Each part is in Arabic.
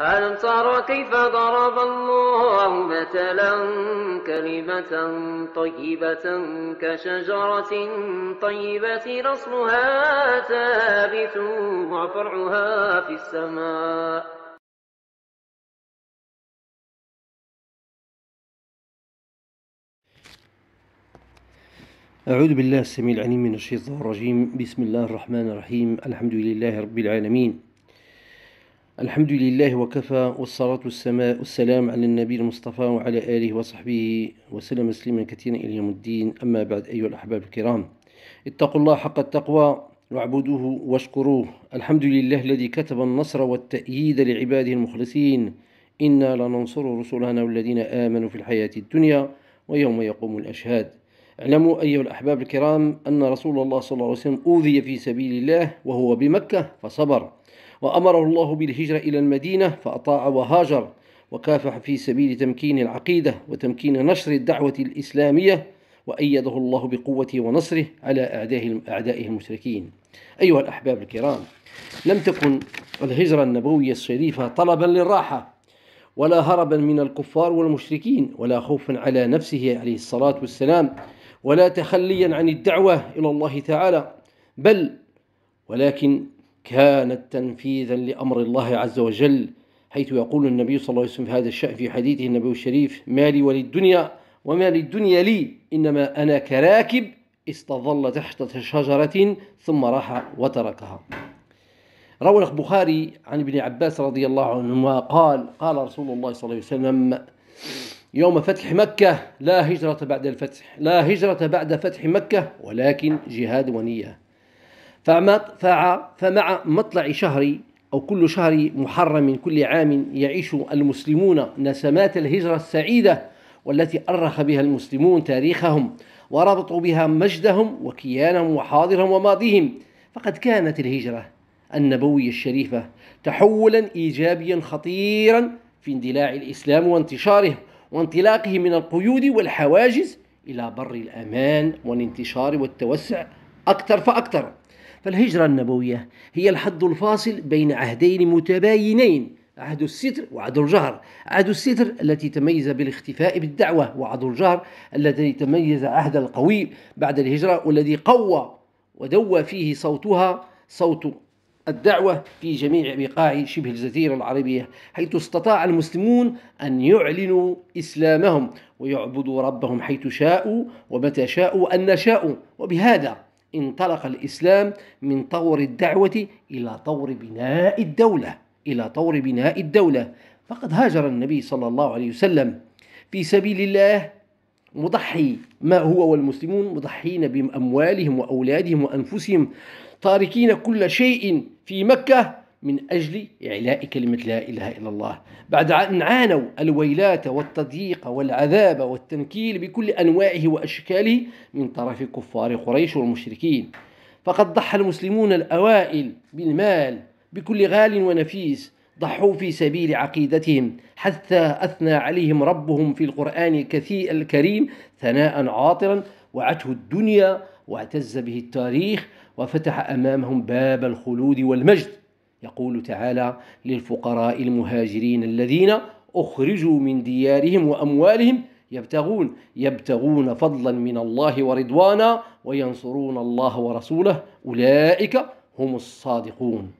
ألم تر كيف ضرب الله مثلا كلمة طيبة كشجرة طيبة أصلها ثابت وفرعها في السماء أعوذ بالله السميع العليم من الشيطان الرجيم بسم الله الرحمن الرحيم الحمد لله رب العالمين الحمد لله وكفى والصلاة والسماء والسلام على النبي المصطفى وعلى آله وصحبه وسلم تسليما كثيرا إلى يوم الدين أما بعد أيها الأحباب الكرام اتقوا الله حق التقوى واعبدوه واشكروه الحمد لله الذي كتب النصر والتأييد لعباده المخلصين إنا لننصر رسلنا والذين آمنوا في الحياة الدنيا ويوم يقوم الأشهاد اعلموا أيها الأحباب الكرام أن رسول الله صلى الله عليه وسلم أوذي في سبيل الله وهو بمكة فصبر وأمره الله بالهجرة إلى المدينة فأطاع وهاجر وكافح في سبيل تمكين العقيدة وتمكين نشر الدعوة الإسلامية وأيده الله بقوته ونصره على أعدائه المشركين أيها الأحباب الكرام لم تكن الهجرة النبوية الشريفة طلبا للراحة ولا هربا من الكفار والمشركين ولا خوفا على نفسه عليه الصلاة والسلام ولا تخليا عن الدعوة إلى الله تعالى بل ولكن كانت تنفيذا لأمر الله عز وجل حيث يقول النبي صلى الله عليه وسلم في هذا الشأن في حديثه النبوي الشريف ما لي وللدنيا وما للدنيا لي إنما أنا كراكب استظل تحت شجرة ثم راح وتركها روى البخاري عن ابن عباس رضي الله عنهما قال قال رسول الله صلى الله عليه وسلم يوم فتح مكة لا هجرة بعد الفتح لا هجرة بعد فتح مكة ولكن جهاد ونية فمع مطلع شهر أو كل شهر محرم من كل عام يعيش المسلمون نسمات الهجرة السعيدة والتي أرخ بها المسلمون تاريخهم وربطوا بها مجدهم وكيانهم وحاضرهم وماضيهم فقد كانت الهجرة النبوية الشريفة تحولا إيجابيا خطيرا في اندلاع الإسلام وانتشاره وانطلاقه من القيود والحواجز إلى بر الأمان والانتشار والتوسع أكثر فأكثر فالهجرة النبوية هي الحد الفاصل بين عهدين متباينين عهد الستر وعهد الجهر عهد الستر التي تميز بالاختفاء بالدعوة وعهد الجهر الذي تميز عهد القوي بعد الهجرة والذي قوى ودوى فيه صوتها صوت الدعوة في جميع بقاع شبه الجزيرة العربية حيث استطاع المسلمون أن يعلنوا إسلامهم ويعبدوا ربهم حيث شاءوا ومتى شاءوا أن شاءوا وبهذا انطلق الإسلام من طور الدعوة إلى طور بناء الدولة إلى طور بناء الدولة فقد هاجر النبي صلى الله عليه وسلم في سبيل الله مضحي ما هو والمسلمون مضحين بأموالهم وأولادهم وأنفسهم تاركين كل شيء في مكة من أجل إعلاء كلمة لا إله إلا الله بعد أن عانوا الويلات والتضييق والعذاب والتنكيل بكل أنواعه وأشكاله من طرف كفار قريش والمشركين فقد ضحى المسلمون الأوائل بالمال بكل غال ونفيس ضحوا في سبيل عقيدتهم حتى أثنى عليهم ربهم في القرآن الكريم ثناء عاطرا وعته الدنيا واعتز به التاريخ وفتح أمامهم باب الخلود والمجد يقول تعالى للفقراء المهاجرين الذين أخرجوا من ديارهم وأموالهم يبتغون يبتغون فضلا من الله ورضوانا وينصرون الله ورسوله أولئك هم الصادقون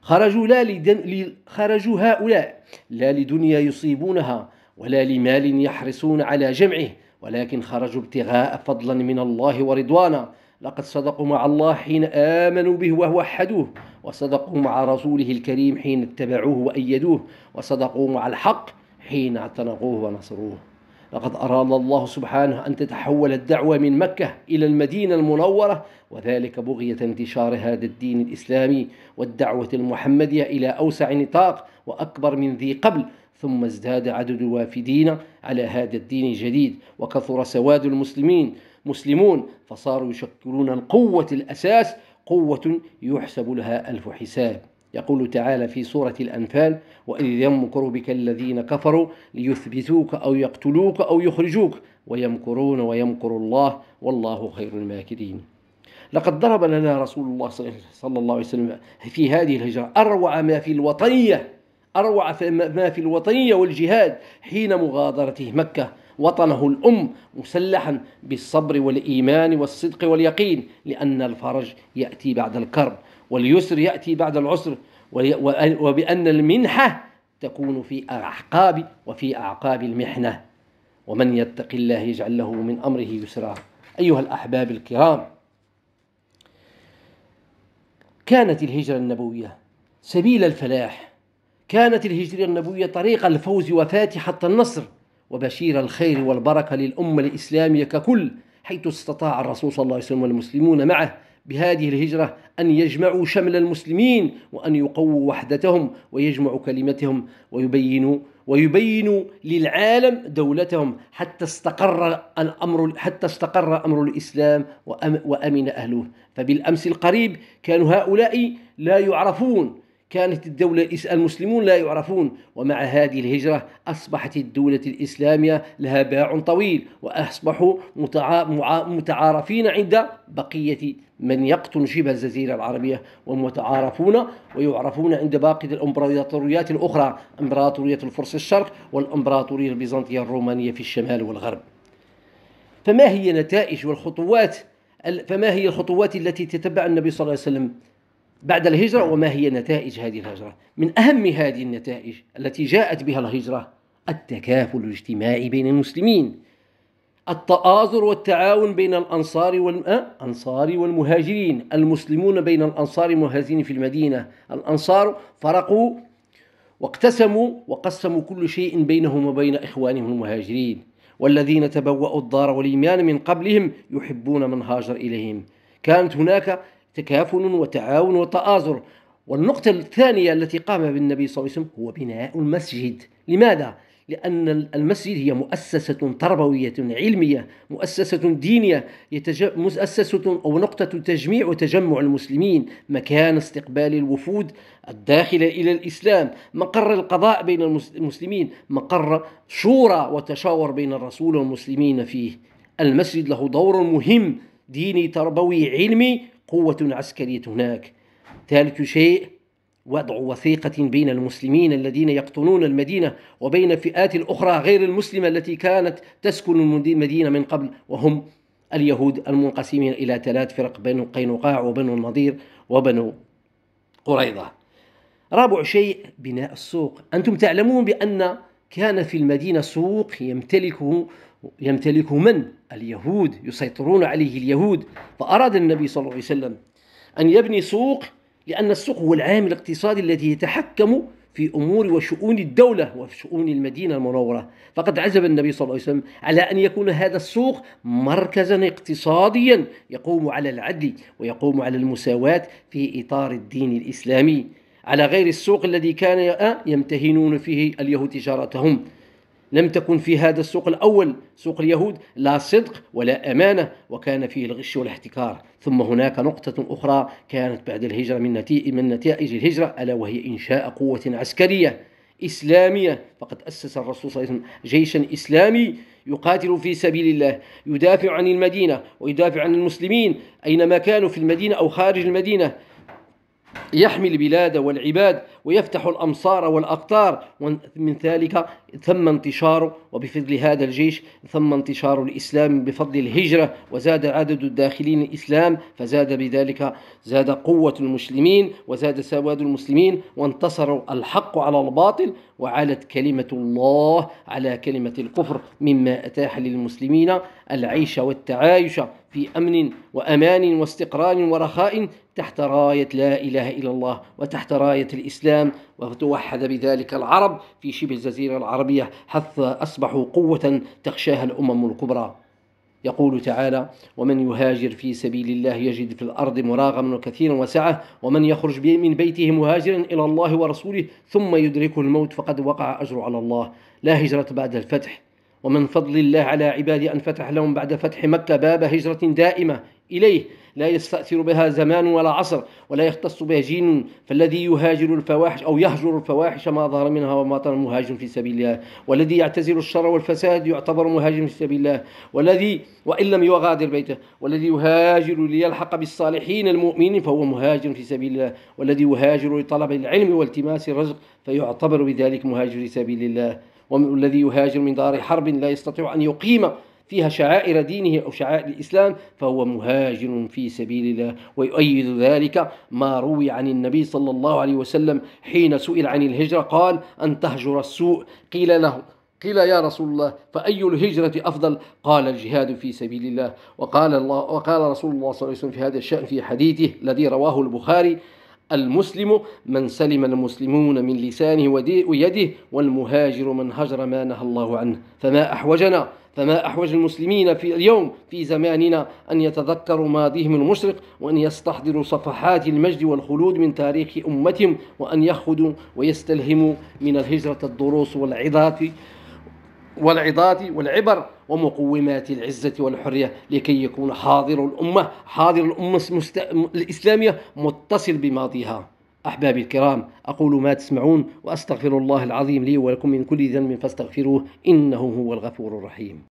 خرجوا, لا لدن خرجوا هؤلاء لا لدنيا يصيبونها ولا لمال يحرصون على جمعه ولكن خرجوا ابتغاء فضلا من الله ورضوانا لقد صدقوا مع الله حين آمنوا به ووحدوه وصدقوا مع رسوله الكريم حين اتبعوه وأيدوه وصدقوا مع الحق حين اعتنقوه ونصروه لقد أراد الله سبحانه أن تتحول الدعوة من مكة إلى المدينة المنورة وذلك بغية انتشار هذا الدين الإسلامي والدعوة المحمدية إلى أوسع نطاق وأكبر من ذي قبل ثم ازداد عدد الوافدين على هذا الدين الجديد وكثر سواد المسلمين مسلمون فصاروا يشكلون القوة الأساس قوة يحسب لها ألف حساب يقول تعالى في سورة الأنفال وإذ يمكر بك الذين كفروا ليثبتوك أو يقتلوك أو يخرجوك ويمكرون ويمكر الله والله خير الماكرين لقد ضرب لنا رسول الله صلى الله عليه وسلم في هذه الهجرة أروع ما في الوطنية أروع ما في الوطنية والجهاد حين مغادرته مكة وطنه الأم مسلحا بالصبر والإيمان والصدق واليقين لأن الفرج يأتي بعد الكرب واليسر يأتي بعد العسر وبأن المنحة تكون في أعقاب وفي أعقاب المحنة ومن يتق الله يجعل له من أمره يسرا أيها الأحباب الكرام كانت الهجرة النبوية سبيل الفلاح كانت الهجرة النبوية طريق الفوز وفاتحة النصر وبشير الخير والبركة للأمة الإسلامية ككل حيث استطاع الرسول صلى الله عليه وسلم والمسلمون معه بهذه الهجرة أن يجمعوا شمل المسلمين وأن يقووا وحدتهم ويجمعوا كلمتهم ويبينوا ويبينوا للعالم دولتهم حتى استقر الأمر حتى استقر أمر الإسلام وأمن أهله فبالأمس القريب كانوا هؤلاء لا يعرفون كانت الدولة المسلمون لا يعرفون ومع هذه الهجرة أصبحت الدولة الإسلامية لها باع طويل وأصبحوا متعارفين عند بقية من يقطن شبه الجزيرة العربية ومتعارفون ويعرفون عند باقي الإمبراطوريات الأخرى إمبراطورية الفرس الشرق والإمبراطورية البيزنطية الرومانية في الشمال والغرب فما هي نتائج والخطوات فما هي الخطوات التي تتبع النبي صلى الله عليه وسلم بعد الهجرة وما هي نتائج هذه الهجرة من أهم هذه النتائج التي جاءت بها الهجرة التكافل الاجتماعي بين المسلمين التآزر والتعاون بين الأنصار والأنصار أه؟ والمهاجرين المسلمون بين الأنصار والمهاجرين في المدينة الأنصار فرقوا واقتسموا وقسموا كل شيء بينهم وبين إخوانهم المهاجرين والذين تبوأوا الدار والإيمان من قبلهم يحبون من هاجر إليهم كانت هناك تكافل وتعاون وتآزر والنقطة الثانية التي قام بالنبي صلى الله عليه وسلم هو بناء المسجد لماذا؟ لأن المسجد هي مؤسسة تربوية علمية مؤسسة دينية مؤسسة أو نقطة تجميع وتجمع المسلمين مكان استقبال الوفود الداخلة إلى الإسلام مقر القضاء بين المسلمين مقر شورى وتشاور بين الرسول والمسلمين فيه المسجد له دور مهم ديني تربوي علمي قوة عسكرية هناك ثالث شيء وضع وثيقة بين المسلمين الذين يقطنون المدينة وبين فئات الأخرى غير المسلمة التي كانت تسكن المدينة من قبل وهم اليهود المنقسمين إلى ثلاث فرق بنو قينقاع وبنو النضير وبنو قريضة رابع شيء بناء السوق أنتم تعلمون بأن كان في المدينة سوق يمتلكه يمتلك من؟ اليهود يسيطرون عليه اليهود فأراد النبي صلى الله عليه وسلم أن يبني سوق لأن السوق هو العامل الاقتصادي الذي يتحكم في أمور وشؤون الدولة وشؤون المدينة المنورة فقد عزب النبي صلى الله عليه وسلم على أن يكون هذا السوق مركزا اقتصاديا يقوم على العدل ويقوم على المساواة في إطار الدين الإسلامي على غير السوق الذي كان يمتهنون فيه اليهود تجارتهم لم تكن في هذا السوق الأول سوق اليهود لا صدق ولا أمانة وكان فيه الغش والاحتكار ثم هناك نقطة أخرى كانت بعد الهجرة من من نتائج الهجرة ألا وهي إنشاء قوة عسكرية إسلامية فقد أسس الرسول صلى الله عليه وسلم جيشا إسلامي يقاتل في سبيل الله يدافع عن المدينة ويدافع عن المسلمين أينما كانوا في المدينة أو خارج المدينة يحمي البلاد والعباد ويفتح الأمصار والأقطار ومن ذلك ثم انتشار وبفضل هذا الجيش ثم انتشار الإسلام بفضل الهجرة وزاد عدد الداخلين الإسلام فزاد بذلك زاد قوة المسلمين وزاد سواد المسلمين وانتصر الحق على الباطل وعلت كلمة الله على كلمة الكفر مما أتاح للمسلمين العيش والتعايش في أمن وأمان واستقرار ورخاء تحت راية لا إله إلا إلى الله وتحت راية الإسلام وتوحد بذلك العرب في شبه الجزيرة العربية حتى أصبحوا قوة تخشاها الأمم الكبرى يقول تعالى ومن يهاجر في سبيل الله يجد في الأرض مراغما كثيرا وسعة ومن يخرج من بيته مهاجرا إلى الله ورسوله ثم يدركه الموت فقد وقع أجر على الله لا هجرة بعد الفتح ومن فضل الله على عباده أن فتح لهم بعد فتح مكة باب هجرة دائمة إليه لا يستأثر بها زمان ولا عصر ولا يختص بها جين فالذي يهاجر الفواحش أو يهجر الفواحش ما ظهر منها وما بطن مهاجر في سبيل الله والذي يعتزل الشر والفساد يعتبر مهاجم في سبيل الله والذي وإن لم يغادر بيته والذي يهاجر ليلحق بالصالحين المؤمنين فهو مهاجر في سبيل الله والذي يهاجر لطلب العلم والتماس الرزق فيعتبر بذلك مهاجر في سبيل الله والذي يهاجر من دار حرب لا يستطيع أن يقيم فيها شعائر دينه أو شعائر الإسلام فهو مهاجر في سبيل الله ويؤيد ذلك ما روي عن النبي صلى الله عليه وسلم حين سئل عن الهجرة قال أن تهجر السوء قيل له قيل يا رسول الله فأي الهجرة أفضل قال الجهاد في سبيل الله وقال, الله وقال رسول الله صلى الله عليه وسلم في هذا الشأن في حديثه الذي رواه البخاري المسلم من سلم المسلمون من لسانه ويده والمهاجر من هجر ما نهى الله عنه فما أحوجنا فما أحوج المسلمين في اليوم في زماننا أن يتذكروا ماضيهم المشرق وأن يستحضروا صفحات المجد والخلود من تاريخ أمتهم وأن يأخذوا ويستلهموا من الهجرة الدروس والعظات والعظات والعبر ومقومات العزة والحرية لكي يكون حاضر الأمة حاضر الأمة الإسلامية متصل بماضيها أحبابي الكرام أقول ما تسمعون وأستغفر الله العظيم لي ولكم من كل ذنب فاستغفروه إنه هو الغفور الرحيم